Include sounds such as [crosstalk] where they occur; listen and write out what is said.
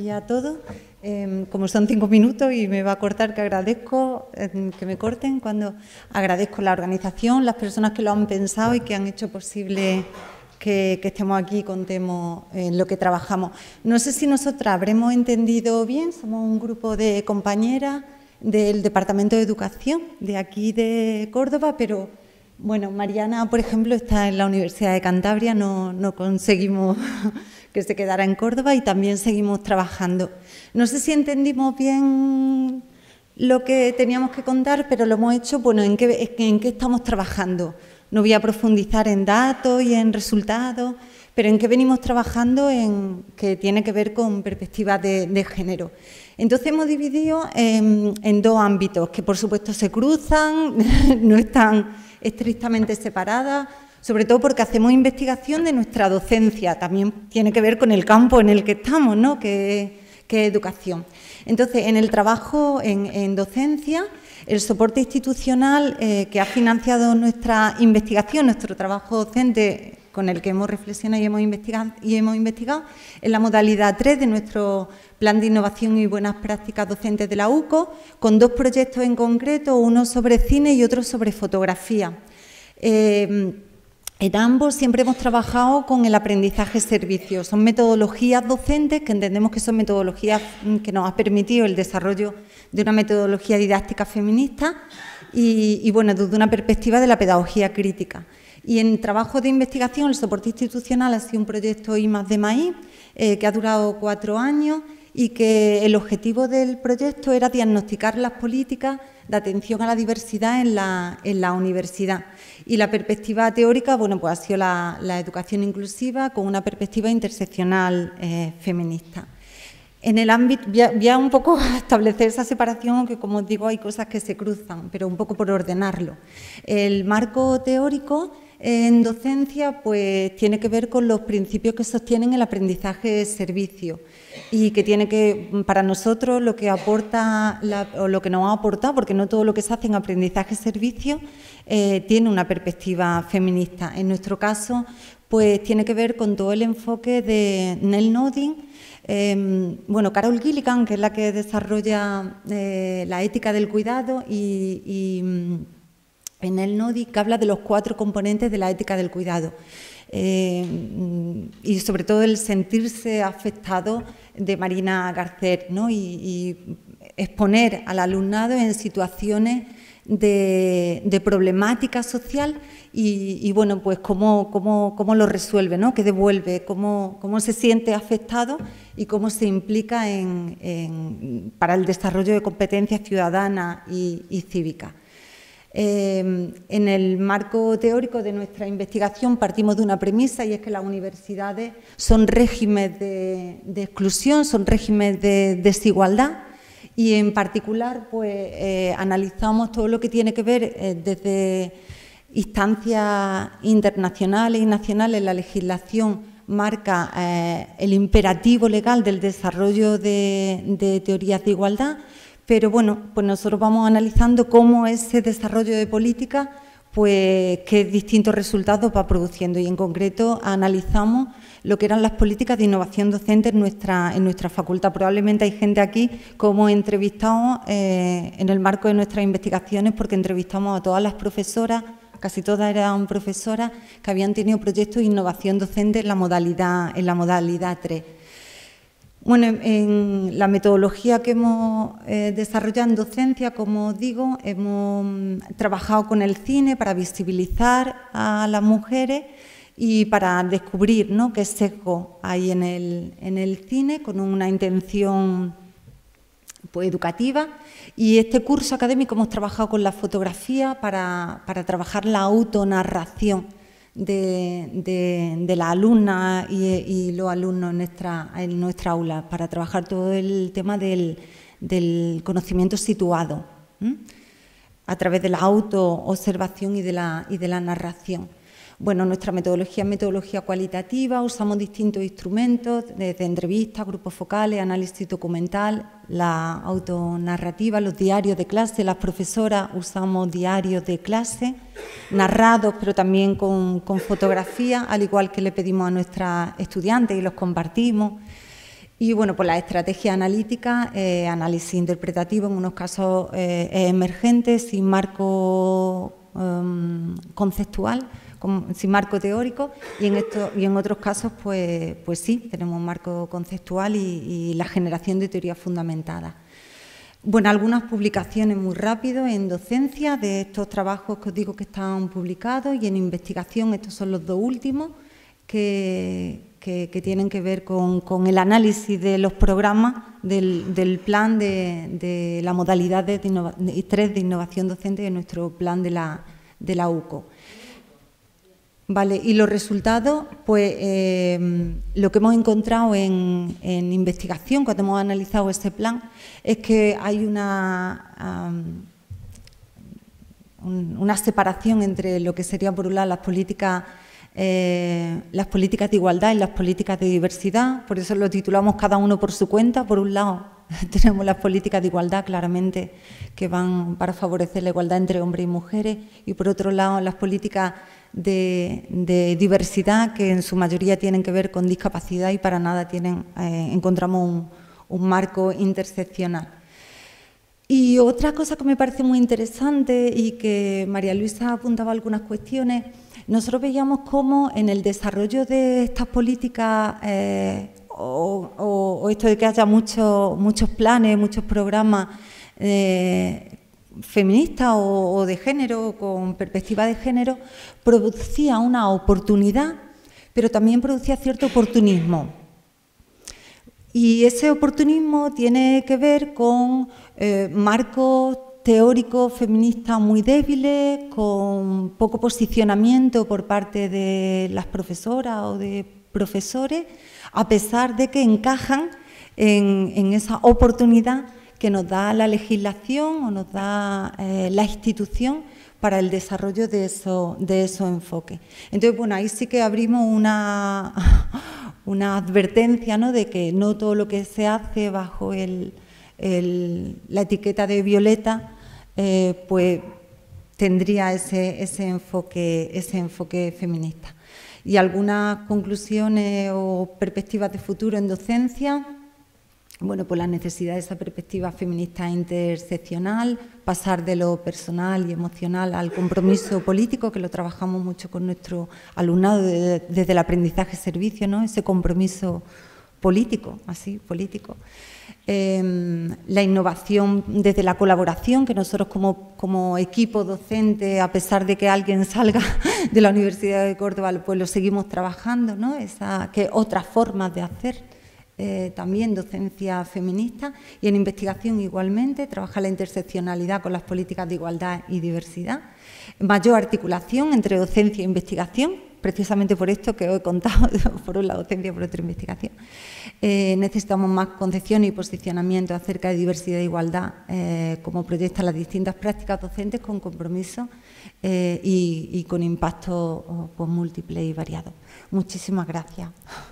y a todo. Em, como son cinco minutos y me va a cortar, que agradezco em, que me corten cuando agradezco la organización, las personas que lo han pensado y que han hecho posible que, estemos aquí y contemos lo que trabajamos. No sé si nosotras habremos entendido bien, somos un grupo de compañeras del Departamento de Educación de aquí de Córdoba, pero bueno, Mariana, por ejemplo, está en la Universidad de Cantabria, no, no conseguimos [laughs] que se quedara en Córdoba y también seguimos trabajando. No sé si entendimos bien lo que teníamos que contar, pero lo hemos hecho, bueno, en qué, en qué estamos trabajando. No voy a profundizar en datos y en resultados, pero en qué venimos trabajando en, que tiene que ver con perspectivas de, género. Entonces hemos dividido en, dos ámbitos que por supuesto se cruzan, [laughs] no están estrictamente separada, sobre todo porque hacemos investigación de nuestra docencia, también tiene que ver con el campo en el que estamos, ¿no? que, es educación. Entonces, en el trabajo en, docencia, el soporte institucional eh, que ha financiado nuestra investigación, nuestro trabajo docente con el que hemos reflexionado y hemos investigado, y hemos investigado en la modalidad 3 de nuestro Plan de Innovación y Buenas Prácticas Docentes de la UCO, con dos proyectos en concreto, uno sobre cine y otro sobre fotografía. Eh, en ambos siempre hemos trabajado con el aprendizaje servicio. Son metodologías docentes que entendemos que son metodologías mm, que nos ha permitido el desarrollo de una metodología didáctica feminista y, y bueno, desde una perspectiva de la pedagogía crítica. Y en trabajo de investigación, el soporte institucional ha sido un proyecto I de maíz, eh, que ha durado cuatro años y que el objetivo del proyecto era diagnosticar las políticas de atención a la diversidad en la, universidad. Y la perspectiva teórica, bueno, pues ha sido la, educación inclusiva con una perspectiva interseccional eh, feminista. En el ámbito, voy a, un poco [laughs] establecer esa separación, que como digo hay cosas que se cruzan, pero un poco por ordenarlo. El marco teórico en docencia, pues tiene que ver con los principios que sostienen el aprendizaje servicio y que tiene que, para nosotros, lo que aporta o lo que nos ha aportado, porque no todo lo que se hace en aprendizaje servicio eh, tiene una perspectiva feminista. En nuestro caso, pues tiene que ver con todo el enfoque de Nell Nodding. Em, bueno, Carol Gilligan, que es la que desarrolla eh, la ética del cuidado y en el NODI que habla de los cuatro componentes de la ética del cuidado eh, y sobre todo el sentirse afectado de Marina Garcet y, exponer al alumnado en situaciones de, problemática social y, bueno, pues cómo, lo resuelve, ¿no? qué devuelve, cómo, se siente afectado y cómo se implica para el desarrollo de competencias ciudadanas y, y cívicas. Em, en el marco teórico de nuestra investigación partimos de una premisa y es que las universidades son regímenes de, exclusión, son regímenes de desigualdad y en particular pues, eh, analizamos todo lo que tiene que ver eh, desde instancias internacionales y nacionales, la legislación marca eh, el imperativo legal del desarrollo de teorías de igualdad pero bueno, pues nosotros vamos analizando cómo ese desarrollo de política, pues qué distintos resultados va produciendo. Y en concreto analizamos lo que eran las políticas de innovación docente en nuestra, en nuestra facultad. Probablemente hay gente aquí como entrevistamos eh, en el marco de nuestras investigaciones, porque entrevistamos a todas las profesoras, casi todas eran profesoras, que habían tenido proyectos de innovación docente en la modalidad, en la modalidad 3. Bueno, en la metodología que hemos eh, desarrollado en docencia, como digo, hemos mm, trabajado con el cine para visibilizar a las mujeres y para descubrir ¿no? qué sesgo hay en el, cine con una intención pues, educativa. Y este curso académico hemos trabajado con la fotografía para, para trabajar la autonarración de, de, alumna y, los alumnos en nuestra, aula para trabajar todo el tema del, conocimiento situado a través de la autoobservación y de la, y de la narración. Bueno, nuestra metodología es metodología cualitativa, usamos distintos instrumentos, desde entrevistas, grupos focales, análisis documental, la autonarrativa, los diarios de clase, las profesoras usamos diarios de clase, narrados, pero también con, con fotografía, al igual que le pedimos a nuestras estudiantes y los compartimos. Y bueno, pues la estrategia analítica, eh, análisis interpretativo, en unos casos eh, emergentes, sin marco em, conceptual sin marco teórico y en, esto, y en otros casos pues, pues sí, tenemos un marco conceptual y, la generación de teorías fundamentadas. Bueno, algunas publicaciones muy rápido en docencia de estos trabajos que os digo que están publicados y en investigación, estos son los dos últimos, que, tienen que ver con, el análisis de los programas del, plan de, la modalidad de, de, 3 de innovación docente de nuestro plan de la UCO. Vale, y los resultados, pues eh, lo que hemos encontrado en, investigación cuando hemos analizado este plan es que hay una, una separación entre lo que serían por un lado las políticas eh, las políticas de igualdad y las políticas de diversidad, por eso lo titulamos cada uno por su cuenta, por un lado [laughs] Tenemos las políticas de igualdad, claramente, que van para favorecer la igualdad entre hombres y mujeres, y por otro lado las políticas de, diversidad, que en su mayoría tienen que ver con discapacidad y para nada tienen, eh, encontramos un, marco interseccional. Y otra cosa que me parece muy interesante y que María Luisa apuntaba algunas cuestiones, nosotros veíamos cómo en el desarrollo de estas políticas eh, o, esto de que haya muchos muchos planes, muchos programas eh, feministas o, de género, con perspectiva de género, producía una oportunidad, pero también producía cierto oportunismo. Y ese oportunismo tiene que ver con eh, marcos teóricos feministas muy débiles, con poco posicionamiento por parte de las profesoras o de profesores, a pesar de que encajan en, esa oportunidad que nos da la legislación o nos da eh, la institución para el desarrollo de esos de enfoques. Entonces, bueno, ahí sí que abrimos una, [laughs] una advertencia de que no todo lo que se hace bajo la etiqueta de violeta, eh, pues tendría ese, ese, enfoque, ese enfoque feminista. ¿Y algunas conclusiones eh, o perspectivas de futuro en docencia? Bueno, pues la necesidad de esa perspectiva feminista interseccional, pasar de lo personal y emocional al compromiso [laughs] político, que lo trabajamos mucho con nuestro alumnado desde el aprendizaje-servicio, ¿no? ese compromiso político, así, político. Em, la innovación desde la colaboración, que nosotros como, equipo docente, a pesar de que alguien [laughs] salga de la Universidad de Córdoba, pues lo seguimos trabajando, ¿no? Esa, que otras formas de hacer. Eh, también docencia feminista y en investigación igualmente, trabaja la interseccionalidad con las políticas de igualdad y diversidad, mayor articulación entre docencia e investigación, precisamente por esto que os he contado, [laughs] por una docencia, por otra investigación. Eh, necesitamos más concepción y posicionamiento acerca de diversidad e igualdad, eh, como proyectan las distintas prácticas docentes con compromiso eh, y, con impacto oh, pues, múltiple y variado. Muchísimas gracias.